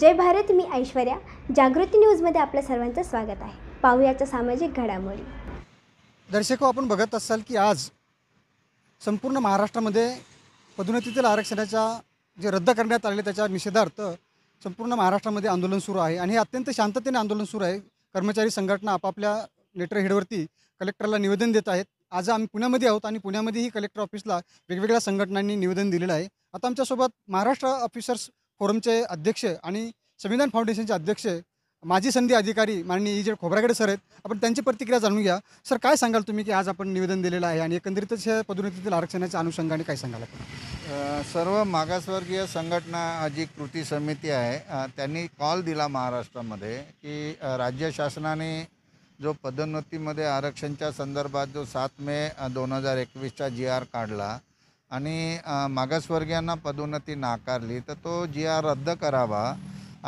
जय भारत मी ऐश्वर्या जागृती न्यूजमध्ये आपल्या सर्वांचं स्वागत आहे पाहुयाच्या सामाजिक घडामोडी दर्शको आपण बघत असाल की आज संपूर्ण महाराष्ट्रामध्ये पदोन्नतीतील आरक्षणाच्या जे रद्द करण्यात आले त्याच्या निषेधार्थ संपूर्ण महाराष्ट्रामध्ये आंदोलन सुरू आहे आणि हे अत्यंत शांततेने आंदोलन सुरू आहे कर्मचारी संघटना आपापल्या लेटर हेडवरती कलेक्टरला निवेदन देत आहेत आज आम्ही पुण्यामध्ये आहोत आणि पुण्यामध्येही कलेक्टर ऑफिसला वेगवेगळ्या संघटनांनी निवेदन दिलेलं आहे आता आमच्यासोबत महाराष्ट्र ऑफिसर्स फोरमचे अध्यक्ष आणि संविधान फाउंडेशनचे अध्यक्ष माजी संधी अधिकारी माननीय जे खोबरागडे सर आहेत आपण त्यांची प्रतिक्रिया जाणून घ्या सर काय सांगाल तुम्ही की आज आपण निवेदन दिलेलं आहे आणि एकंदरीतच या पदोन्नतीतील आरक्षणाच्या अनुषंगाने काय सांगाल आपण सर्व मागासवर्गीय संघटना जी कृती समिती आहे त्यांनी कॉल दिला महाराष्ट्रामध्ये की राज्य शासनाने जो पदोन्नतीमध्ये आरक्षणच्या संदर्भात जो सात मे दोन हजार एकवीसचा जी आर काढला आणि मागासवर्गीयांना पदोन्नती नाकारली तर तो जी आर रद्द करावा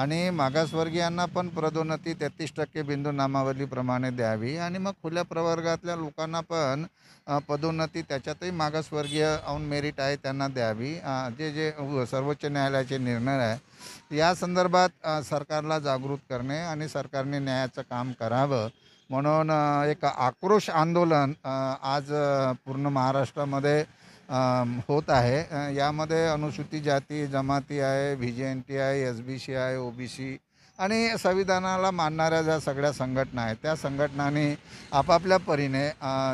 आणि मागासवर्गीयांना पण पदोन्नती तेहतीस टक्के बिंदू नामावलीप्रमाणे द्यावी आणि मग खुल्या प्रवर्गातल्या लोकांना पण पदोन्नती त्याच्यातही मागासवर्गीय ऑन मेरिट आहे त्यांना द्यावी जे जे सर्वोच्च न्यायालयाचे निर्णय आहे या संदर्भात सरकारला जागृत करणे आणि सरकारने न्यायाचं काम करावं म्हणून एक आक्रोश आंदोलन आज पूर्ण महाराष्ट्रामध्ये होत आहे यामध्ये अनुसूचित जाती जमाती आहे व्ही जे एन टी आहे एस बी सी आहे ओ बी सी आणि संविधानाला मानणाऱ्या ज्या सगळ्या संघटना आहेत त्या संघटनांनी आपापल्या परीने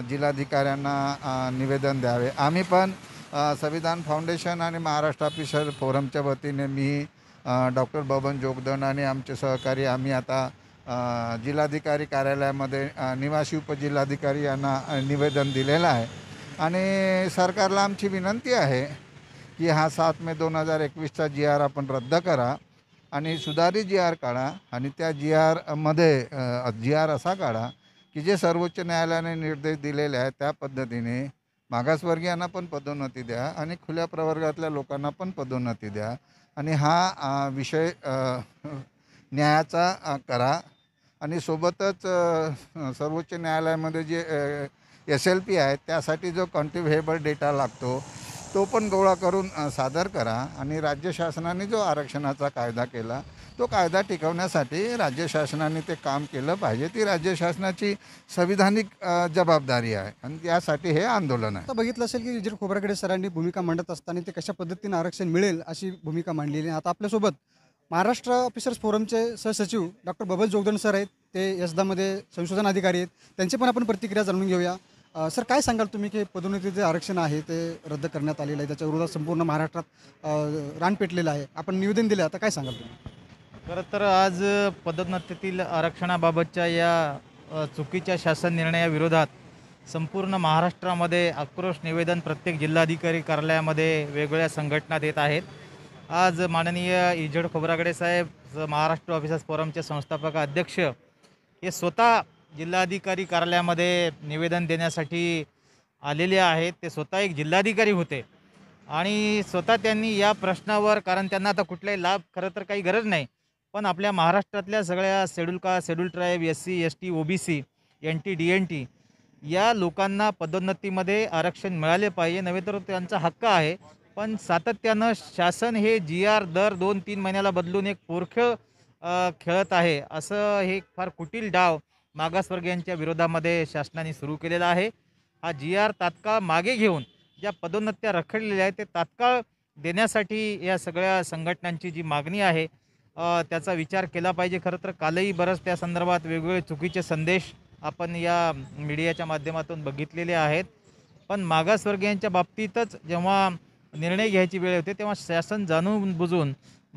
जिल्हाधिकाऱ्यांना निवेदन द्यावे आम्ही पण संविधान फाउंडेशन आणि महाराष्ट्र ऑफिसर फोरमच्या वतीने मी डॉक्टर बबन जोगदन आणि आमचे सहकारी आम्ही आता जिल्हाधिकारी कार्यालयामध्ये निवासी उपजिल्हाधिकारी यांना निवेदन दिलेलं आहे आणि सरकारला आमची विनंती आहे की हा सात मे दोन हजार एकवीसचा जी आर आपण रद्द करा आणि सुधारित जी आर काढा आणि त्या जी आरमध्ये जी आर असा काढा की जे सर्वोच्च न्यायालयाने निर्देश दिलेले आहेत त्या पद्धतीने मागासवर्गीयांना पण पदोन्नती द्या आणि खुल्या प्रवर्गातल्या लोकांना पण पदोन्नती द्या आणि हा विषय न्यायाचा करा आणि सोबतच सर्वोच्च न्यायालयामध्ये जे एस एल पी आहेत त्यासाठी जो कॉन्टिव्हेबल डेटा लागतो तो पण गोळा करून सादर करा आणि राज्य शासनाने जो आरक्षणाचा कायदा केला तो कायदा टिकवण्यासाठी राज्य शासनाने ते काम केलं पाहिजे ती राज्य शासनाची संविधानिक जबाबदारी आहे आणि त्यासाठी हे आंदोलन आहे बघितलं असेल की विजय खोबराकडे सरांनी भूमिका मांडत असताना ते कशा पद्धतीने आरक्षण मिळेल अशी भूमिका मांडलेली आहे आता आपल्यासोबत महाराष्ट्र ऑफिसर्स फोरमचे सहसचिव डॉक्टर बबल जोगदन सर आहेत ते यसदामध्ये संशोधन अधिकारी आहेत त्यांची पण आपण प्रतिक्रिया जाणून घेऊया सर काय सांगाल तुम्ही की पदोन्नती जे आरक्षण आहे ते रद्द करण्यात आलेलं आहे त्याच्या विरोधात संपूर्ण महाराष्ट्रात रान पेटलेलं आहे आपण निवेदन दिलं आता काय सांगाल तुम्ही खरं तर आज पदोन्नतीतील आरक्षणाबाबतच्या या चुकीच्या शासन निर्णयाविरोधात संपूर्ण महाराष्ट्रामध्ये आक्रोश निवेदन प्रत्येक जिल्हाधिकारी कार्यालयामध्ये वेगवेगळ्या संघटना देत आहेत आज माननीय इजड खोबरागडे साहेब महाराष्ट्र ऑफिसर्स फोरमचे संस्थापक अध्यक्ष हे स्वतः जिल्हाधिकारी कार्यालयामध्ये निवेदन देण्यासाठी आलेले आहेत ते स्वतः एक जिल्हाधिकारी होते आणि स्वतः त्यांनी या प्रश्नावर कारण त्यांना आता कुठलाही लाभ खरं तर काही गरज नाही पण आपल्या महाराष्ट्रातल्या सगळ्या शेड्यूल का schedule tribe S C S T O B C N T D N T या लोकांना पदोन्नतीमध्ये आरक्षण मिळाले पाहिजे नव्हे तर त्यांचा हक्क आहे पण सातत्यानं शासन हे जी आर दर दोन तीन महिन्याला बदलून एक पोरखं खेळत आहे असं हे फार कुटील डाव मागासवर्गीयांच्या विरोधामध्ये शासनाने सुरू केलेला आहे हा जी आर तात्काळ मागे घेऊन ज्या पदोन्नत्या रखडलेल्या आहेत ते तात्काळ देण्यासाठी या सगळ्या संघटनांची जी मागणी आहे त्याचा विचार केला पाहिजे खरं तर कालही बरंच त्या संदर्भात वेगवेगळे चुकीचे संदेश आपण या मीडियाच्या माध्यमातून बघितलेले आहेत पण मागासवर्गीयांच्या बाबतीतच जेव्हा निर्णय घ्यायची वेळ होते तेव्हा शासन जाणून बुजून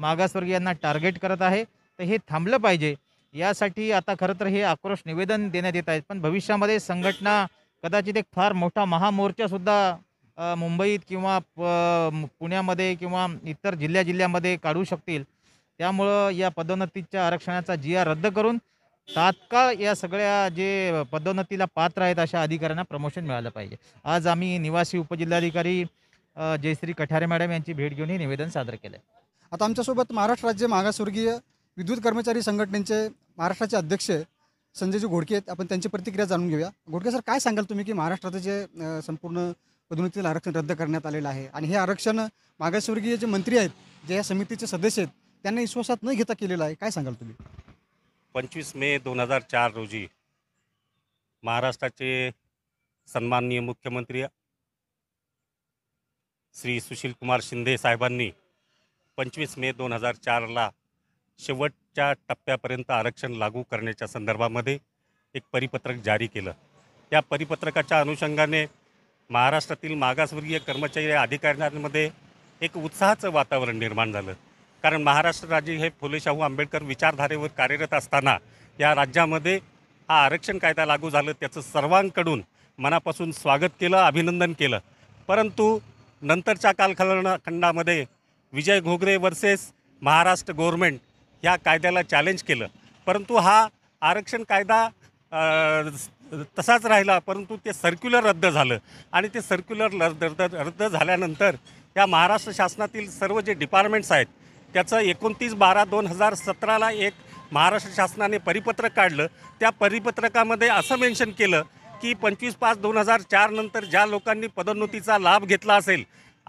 मागासवर्गीयांना टार्गेट करत आहे तर हे थांबलं पाहिजे यासाठी आता खरं तर हे आक्रोश निवेदन देण्यात येत आहेत पण भविष्यामध्ये संघटना कदाचित एक फार मोठा महामोर्चासुद्धा मुंबईत किंवा पुण्यामध्ये किंवा इतर जिल्ह्या जिल्ह्यामध्ये काढू शकतील त्यामुळं या पदोन्नतीच्या आरक्षणाचा जी रद्द करून तात्काळ या सगळ्या जे पदोन्नतीला पात्र आहेत अशा अधिकाऱ्यांना प्रमोशन मिळालं पाहिजे आज आम्ही निवासी उपजिल्हाधिकारी जयश्री कठारे मॅडम यांची भेट घेऊन हे निवेदन सादर केलं आता आमच्यासोबत महाराष्ट्र राज्य मागासवर्गीय विद्युत कर्मचारी संघटनेचे महाराष्ट्राचे अध्यक्ष संजयजी घोडके आहेत आपण त्यांची प्रतिक्रिया जाणून घेऊया घोडके सर काय सांगाल तुम्ही की महाराष्ट्राचं जे संपूर्ण पदोन्नतीला आरक्षण रद्द करण्यात आलेलं आहे आणि हे आरक्षण मागासवर्गीय जे मंत्री आहेत जे या समितीचे सदस्य आहेत त्यांना विश्वासात न घेता केलेलं आहे काय सांगाल तुम्ही पंचवीस मे दोन हजार चार रोजी महाराष्ट्राचे सन्माननीय मुख्यमंत्री श्री सुशीलकुमार शिंदे साहेबांनी पंचवीस मे दोन हजार चारला शेवट शेवटच्या टप्प्यापर्यंत आरक्षण लागू करण्याच्या संदर्भामध्ये एक परिपत्रक जारी केलं त्या परिपत्रकाच्या अनुषंगाने महाराष्ट्रातील मागासवर्गीय कर्मचारी अधिकाऱ्यांमध्ये एक उत्साहाचं वातावरण निर्माण झालं कारण महाराष्ट्र राज्य हे फुले शाहू आंबेडकर विचारधारेवर कार्यरत असताना या राज्यामध्ये हा आरक्षण कायदा लागू झालं त्याचं सर्वांकडून मनापासून स्वागत केलं अभिनंदन केलं परंतु नंतरच्या कालखंडामध्ये विजय घोगरे वर्सेस महाराष्ट्र गव्हर्मेंट ह्या कायद्याला चॅलेंज केलं परंतु हा आरक्षण कायदा तसाच राहिला परंतु ते सर्क्युलर रद्द झालं आणि ते सर्क्युलर रद्द रद्द झाल्यानंतर या महाराष्ट्र शासनातील सर्व जे डिपार्टमेंट्स आहेत त्याचं एकोणतीस बारा दोन हजार सतराला एक महाराष्ट्र शासनाने परिपत्रक काढलं त्या परिपत्रकामध्ये असं मेन्शन केलं की पंचवीस पाच दोन हजार चार नंतर ज्या लोकांनी पदोन्नतीचा लाभ घेतला असेल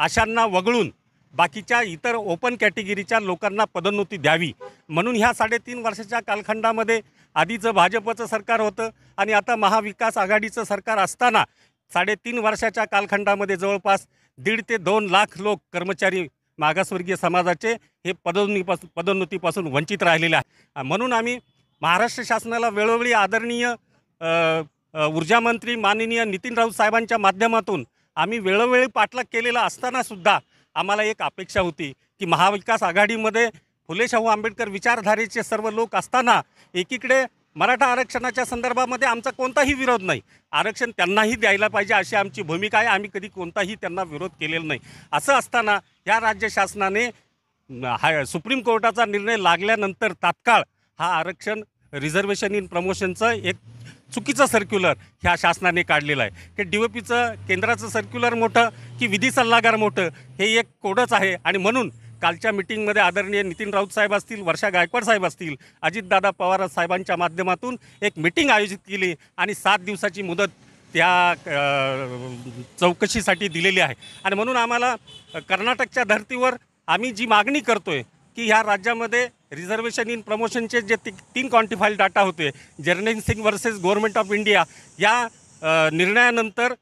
अशांना वगळून बाकीच्या इतर ओपन कॅटेगरीच्या लोकांना पदोन्नती द्यावी म्हणून ह्या साडेतीन वर्षाच्या कालखंडामध्ये आधीचं भाजपचं सरकार होतं आणि आता महाविकास आघाडीचं सरकार असताना साडेतीन वर्षाच्या कालखंडामध्ये जवळपास दीड ते दोन लाख लोक कर्मचारी मागासवर्गीय समाजाचे हे पदोन्नीपासून पदोन्नतीपासून वंचित राहिलेले आहे म्हणून आम्ही महाराष्ट्र शासनाला वेळोवेळी आदरणीय ऊर्जामंत्री माननीय नितीन राऊत साहेबांच्या माध्यमातून आम्ही वेळोवेळी पाठलाग केलेला असतानासुद्धा आम्हाला एक अपेक्षा होती की महाविकास आघाडीमध्ये फुले शाहू आंबेडकर विचारधारेचे सर्व लोक असताना एकीकडे मराठा आरक्षणाच्या संदर्भामध्ये आमचा कोणताही विरोध नाही आरक्षण त्यांनाही द्यायला पाहिजे अशी आमची भूमिका आहे आम्ही कधी कोणताही त्यांना विरोध केलेला नाही असं असताना या राज्य शासनाने हाय सुप्रीम कोर्टाचा निर्णय लागल्यानंतर तात्काळ हा आरक्षण रिझर्वेशन इन प्रमोशनचं एक चुकीचं सर्क्युलर ह्या शासनाने काढलेलं आहे की डी ओ पीचं केंद्राचं सर्क्युलर मोठं की विधी सल्लागार मोठं हे एक कोडच आहे आणि म्हणून कालच्या मिटिंगमध्ये आदरणीय नितीन राऊत साहेब असतील वर्षा गायकवाड साहेब असतील अजितदादा पवार साहेबांच्या माध्यमातून एक मिटिंग आयोजित केली आणि सात दिवसाची मुदत त्या चौकशीसाठी दिलेली आहे आणि म्हणून आम्हाला कर्नाटकच्या धर्तीवर आम्ही जी मागणी करतो आहे की ह्या राज्यामध्ये रिझर्वेशन इन प्रमोशनचे जे ती तीन क्वांटिफाईल डाटा होते Jarnail Singh versus government of India या निर्णयानंतर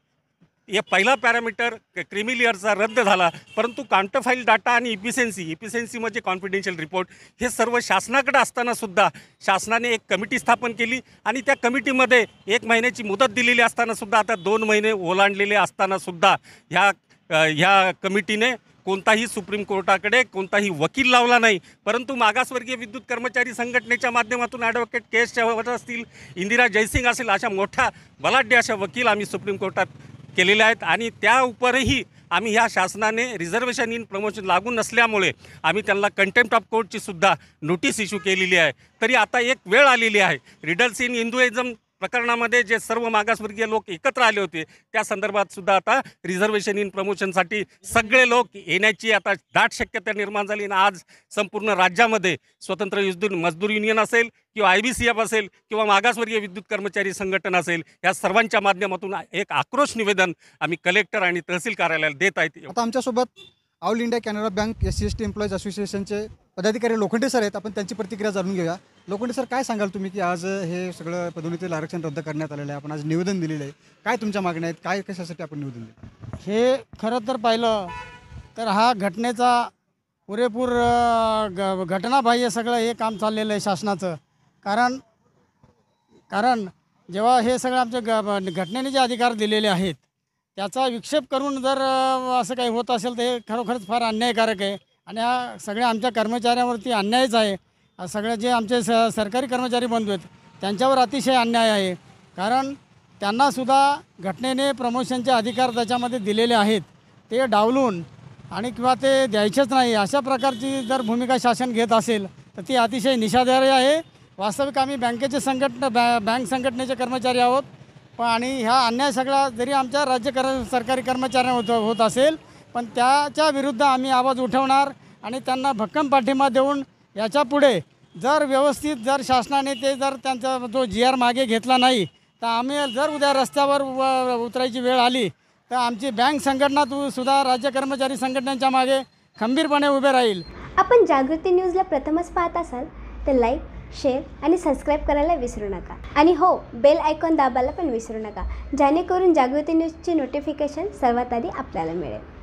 हे पहिला पॅरामीटर क्रिमिलिअरचा रद्द झाला परंतु कॉन्टफाईल डाटा आणि इफिशियन्सी इफिशियन्सी म्हणजे कॉन्फिडेन्शियल रिपोर्ट हे सर्व शासनाकडे असतानासुद्धा शासनाने एक कमिटी स्थापन केली आणि त्या कमिटीमध्ये एक महिन्याची मुदत दिलेली असतानासुद्धा आता दोन महिने ओलांडलेले असतानासुद्धा ह्या ह्या कमिटीने कोणताही सुप्रीम कोर्टाकडे कोणताही वकील लावला नाही परंतु मागासवर्गीय विद्युत कर्मचारी संघटनेच्या माध्यमातून ॲडव्होकेट के एस चव्हाण असतील इंदिरा जयसिंग असेल अशा मोठ्या बलाढ्य अशा वकील आम्ही सुप्रीम कोर्टात केलेल्या आहेत आणि त्या उपरही आम्ही ह्या शासनाने रिझर्वेशन इन प्रमोशन लागू नसल्यामुळे आम्ही त्यांना कंटेम्प्ट ऑफ कोर्टची सुद्धा नोटीस इश्यू केलेली आहे तरी आता एक वेळ आलेली आहे रिडल्स इन हिंदुइझम प्रकरणामध्ये जे सर्व मागासवर्गीय लोक एकत्र आले होते त्या संदर्भात सुद्धा आता रिझर्वेशन इन प्रमोशनसाठी सगळे लोक येण्याची आता दाट शक्यता निर्माण झाली आणि आज संपूर्ण राज्यामध्ये स्वतंत्र विद्युत मजदूर युनियन असेल किंवा आय बी सी एफ असेल किंवा मागासवर्गीय विद्युत कर्मचारी संघटन असेल या सर्वांच्या माध्यमातून एक आक्रोश निवेदन आम्ही कलेक्टर आणि तहसील कार्यालयाला देत आहेत आता आमच्यासोबत all India Canara bank S C S T employees असोसिएशनचे पदाधिकारी लोखंडे सर आहेत आपण त्यांची प्रतिक्रिया जाणून घेऊया लोखंडे सर काय सांगाल तुम्ही की आज हे सगळं पदोन्नतीचं आरक्षण रद्द करण्यात आलेलं आहे आपण आज निवेदन दिलेलं आहे काय तुमच्या मागण्या आहेत काय कशासाठी आपण निवेदन दिलं हे खरं तर पाहिलं तर हा घटनेचा पुरेपूर ग घटनाबाह्य सगळं हे काम चाललेलं आहे शासनाचं कारण कारण जेव्हा हे सगळं आमच्या ग घटनेने जे अधिकार दिलेले आहेत त्याचा विक्षेप करून जर असं काही होत असेल तर हे खरोखरच फार अन्यायकारक आहे आणि हा सगळ्या आमच्या कर्मचाऱ्यांवरती अन्यायच आहे सगळे जे आमचे स सरकारी कर्मचारी बंधू आहेत त्यांच्यावर अतिशय अन्याय आहे कारण त्यांनासुद्धा घटनेने प्रमोशनचे अधिकार त्याच्यामध्ये दिलेले आहेत ते डावलून आणि किंवा ते द्यायचेच नाही अशा प्रकारची जर भूमिका शासन घेत असेल तर ती अतिशय निषाधार्य आहे वास्तविक आम्ही बँकेचे संघटना बॅ बँक संघटनेचे कर्मचारी आहोत पण आणि ह्या अन्याय सगळा जरी आमच्या राज्य कर सरकारी कर्मचाऱ्यांना होत होत असेल पण त्याच्या विरुद्ध आम्ही आवाज उठवणार आणि त्यांना भक्कम पाठिंबा देऊन याच्या पुढे जर व्यवस्थित जर शासनाने ते जर त्यांचा जो जी आर मागे घेतला नाही तर आम्ही जर उद्या रस्त्यावर उतरायची वेळ आली तर आमची बँक संघटना सुद्धा राज्य कर्मचारी संघटनांच्या मागे खंबीरपणे उभे राहील आपण जागृती न्यूजला प्रथमच पाहत असाल तर लाईक शेअर आणि सबस्क्राईब करायला विसरू नका आणि हो बेल आयकॉन दाबायला पण विसरू नका जेणेकरून जागृती न्यूजची नोटिफिकेशन सर्वात आधी आपल्याला मिळेल